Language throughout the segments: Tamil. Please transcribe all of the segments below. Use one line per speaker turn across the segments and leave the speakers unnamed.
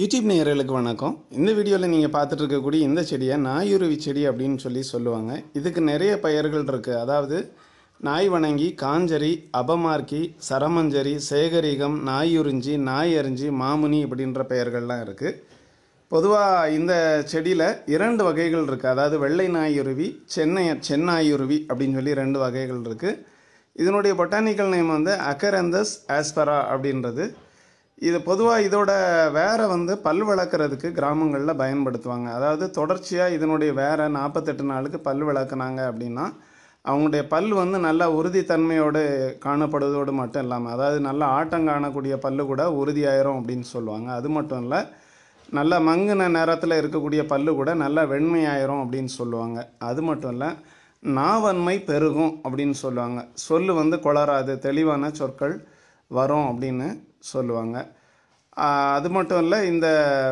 யூடியூப் நேயர்களுக்கு வணக்கம் இந்த வீடியோவில் நீங்கள் பார்த்துட்டு இருக்கக்கூடிய இந்த செடியை நாயுருவி செடி அப்படின்னு சொல்லி சொல்லுவாங்க இதுக்கு நிறைய பெயர்கள் இருக்குது அதாவது நாய் வணங்கி காஞ்சரி அபமார்க்கி சரமஞ்சரி சேகரிகம் நாயுறிஞ்சி அறிஞ்சி மாமுனி அப்படின்ற பெயர்கள்லாம் இருக்குது பொதுவாக இந்த செடியில் இரண்டு வகைகள் இருக்குது அதாவது வெள்ளை நாயுருவி சென்னை சென்னாயுருவி அப்படின்னு சொல்லி ரெண்டு வகைகள் இருக்குது இதனுடைய பொட்டானிக்கல் நேம் வந்து அக்கரந்தஸ் ஆஸ்பரா அப்படின்றது இது பொதுவாக இதோட வேற வந்து பல் வளர்க்குறதுக்கு கிராமங்களில் பயன்படுத்துவாங்க அதாவது தொடர்ச்சியாக இதனுடைய வேற நாற்பத்தெட்டு நாளுக்கு பல் விளக்குனாங்க அப்படின்னா அவங்களுடைய பல் வந்து நல்லா உறுதித்தன்மையோடு காணப்படுவதோடு மட்டும் இல்லாமல் அதாவது நல்லா ஆட்டம் காணக்கூடிய பல் கூட உறுதியாயிரும் அப்படின்னு சொல்லுவாங்க அது மட்டும் இல்லை நல்ல மங்குன நேரத்தில் இருக்கக்கூடிய பல் கூட நல்லா வெண்மையாயிரும் அப்படின்னு சொல்லுவாங்க அது மட்டும் இல்லை நாவன்மை பெருகும் அப்படின்னு சொல்லுவாங்க சொல் வந்து கொளராது தெளிவான சொற்கள் வரும் அப்படின்னு சொல்லுவாங்க அது மட்டும் இல்லை இந்த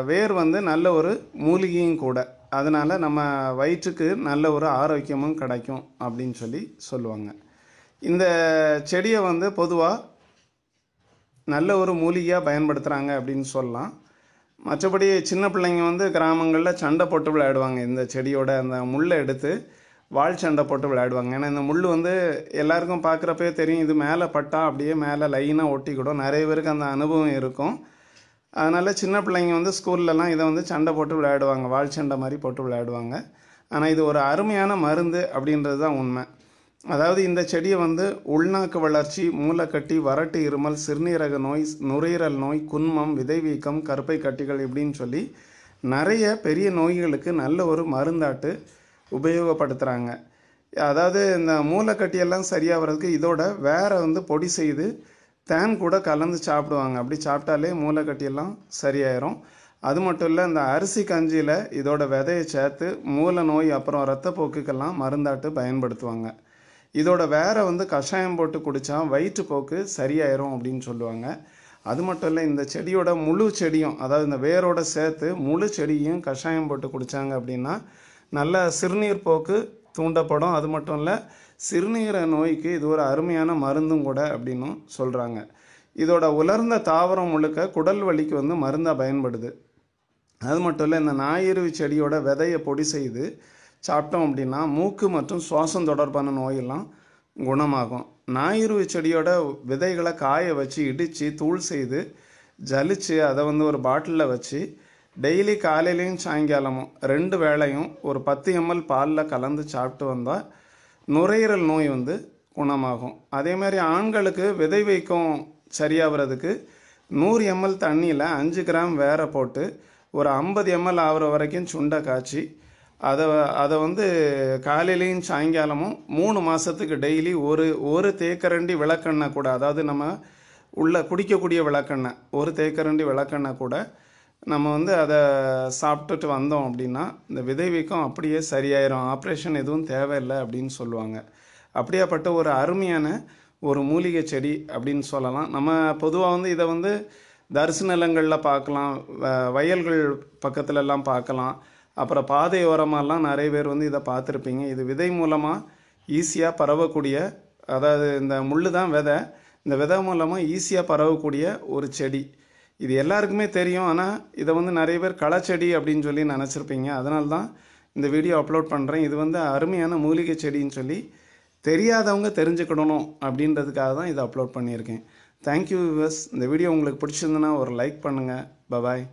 வேர் வந்து நல்ல ஒரு மூலிகையும் கூட அதனால் நம்ம வயிற்றுக்கு நல்ல ஒரு ஆரோக்கியமும் கிடைக்கும் அப்படின்னு சொல்லி சொல்லுவாங்க இந்த செடியை வந்து பொதுவாக நல்ல ஒரு மூலிகையாக பயன்படுத்துகிறாங்க அப்படின்னு சொல்லலாம் மற்றபடி சின்ன பிள்ளைங்க வந்து கிராமங்களில் சண்டை போட்டு விளையாடுவாங்க இந்த செடியோட அந்த முள்ளை எடுத்து வால் சண்டை போட்டு விளையாடுவாங்க ஏன்னா இந்த முள் வந்து எல்லாருக்கும் பார்க்குறப்பே தெரியும் இது மேலே பட்டா அப்படியே மேலே லைனாக ஒட்டிக்கிடும் நிறைய பேருக்கு அந்த அனுபவம் இருக்கும் அதனால் சின்ன பிள்ளைங்க வந்து ஸ்கூல்லலாம் இதை வந்து சண்டை போட்டு விளையாடுவாங்க வால் சண்டை மாதிரி போட்டு விளையாடுவாங்க ஆனால் இது ஒரு அருமையான மருந்து அப்படின்றது தான் உண்மை அதாவது இந்த செடியை வந்து உள்நாக்கு வளர்ச்சி மூலக்கட்டி வறட்டு இருமல் சிறுநீரக நோய் நுரையீரல் நோய் குன்மம் விதை வீக்கம் கருப்பை கட்டிகள் இப்படின்னு சொல்லி நிறைய பெரிய நோய்களுக்கு நல்ல ஒரு மருந்தாட்டு உபயோகப்படுத்துகிறாங்க அதாவது இந்த மூளைக்கட்டியெல்லாம் சரியாகிறதுக்கு இதோட வேற வந்து பொடி செய்து தேன் கூட கலந்து சாப்பிடுவாங்க அப்படி சாப்பிட்டாலே மூளைக்கட்டியெல்லாம் சரியாயிரும் அது மட்டும் இல்லை இந்த அரிசி கஞ்சியில் இதோட விதையை சேர்த்து மூளை நோய் அப்புறம் ரத்தப்போக்குக்கெல்லாம் மருந்தாட்டு பயன்படுத்துவாங்க இதோட வேற வந்து கஷாயம் போட்டு குடித்தா வயிற்றுப்போக்கு சரியாயிரும் அப்படின்னு சொல்லுவாங்க அது மட்டும் இல்லை இந்த செடியோட முழு செடியும் அதாவது இந்த வேரோட சேர்த்து முழு செடியும் கஷாயம் போட்டு குடித்தாங்க அப்படின்னா நல்ல சிறுநீர் போக்கு தூண்டப்படும் அது மட்டும் இல்லை சிறுநீரை நோய்க்கு இது ஒரு அருமையான மருந்தும் கூட அப்படின்னும் சொல்கிறாங்க இதோட உலர்ந்த தாவரம் முழுக்க குடல் வலிக்கு வந்து மருந்தாக பயன்படுது அது மட்டும் இல்லை இந்த ஞாயிறு செடியோட விதையை பொடி செய்து சாப்பிட்டோம் அப்படின்னா மூக்கு மற்றும் சுவாசம் தொடர்பான நோயெல்லாம் குணமாகும் ஞாயிறு செடியோட விதைகளை காய வச்சு இடித்து தூள் செய்து ஜலித்து அதை வந்து ஒரு பாட்டிலில் வச்சு டெய்லி காலையிலையும் சாயங்காலமும் ரெண்டு வேளையும் ஒரு பத்து எம்எல் பாலில் கலந்து சாப்பிட்டு வந்தால் நுரையீரல் நோய் வந்து குணமாகும் அதே மாதிரி ஆண்களுக்கு விதை வைக்கும் சரியாகிறதுக்கு நூறு எம்எல் தண்ணியில் அஞ்சு கிராம் வேற போட்டு ஒரு ஐம்பது எம்எல் ஆகிற வரைக்கும் சுண்டை காய்ச்சி அதை அதை வந்து காலையிலையும் சாயங்காலமும் மூணு மாதத்துக்கு டெய்லி ஒரு ஒரு தேக்கரண்டி விளக்கெண்ணெய் கூட அதாவது நம்ம உள்ள குடிக்கக்கூடிய விளக்கெண்ணெய் ஒரு தேக்கரண்டி விளக்கெண்ணெய் கூட நம்ம வந்து அதை சாப்பிட்டுட்டு வந்தோம் அப்படின்னா இந்த விதை அப்படியே சரியாயிரும் ஆப்ரேஷன் எதுவும் தேவையில்லை அப்படின்னு சொல்லுவாங்க அப்படியாப்பட்ட ஒரு அருமையான ஒரு மூலிகை செடி அப்படின்னு சொல்லலாம் நம்ம பொதுவாக வந்து இதை வந்து தரிசு நிலங்களில் பார்க்கலாம் வயல்கள் பக்கத்துலலாம் பார்க்கலாம் அப்புறம் பாதையோரமாலாம் நிறைய பேர் வந்து இதை பார்த்துருப்பீங்க இது விதை மூலமாக ஈஸியாக பரவக்கூடிய அதாவது இந்த முள் தான் விதை இந்த விதை மூலமாக ஈஸியாக பரவக்கூடிய ஒரு செடி இது எல்லாருக்குமே தெரியும் ஆனால் இதை வந்து நிறைய பேர் களைச்செடி அப்படின்னு சொல்லி நினச்சிருப்பீங்க அதனால தான் இந்த வீடியோ அப்லோட் பண்ணுறேன் இது வந்து அருமையான மூலிகை செடின்னு சொல்லி தெரியாதவங்க தெரிஞ்சுக்கிடணும் அப்படின்றதுக்காக தான் இதை அப்லோட் பண்ணியிருக்கேன் தேங்க்யூ விவர்ஸ் இந்த வீடியோ உங்களுக்கு பிடிச்சிருந்துன்னா ஒரு லைக் பண்ணுங்கள் பபாய்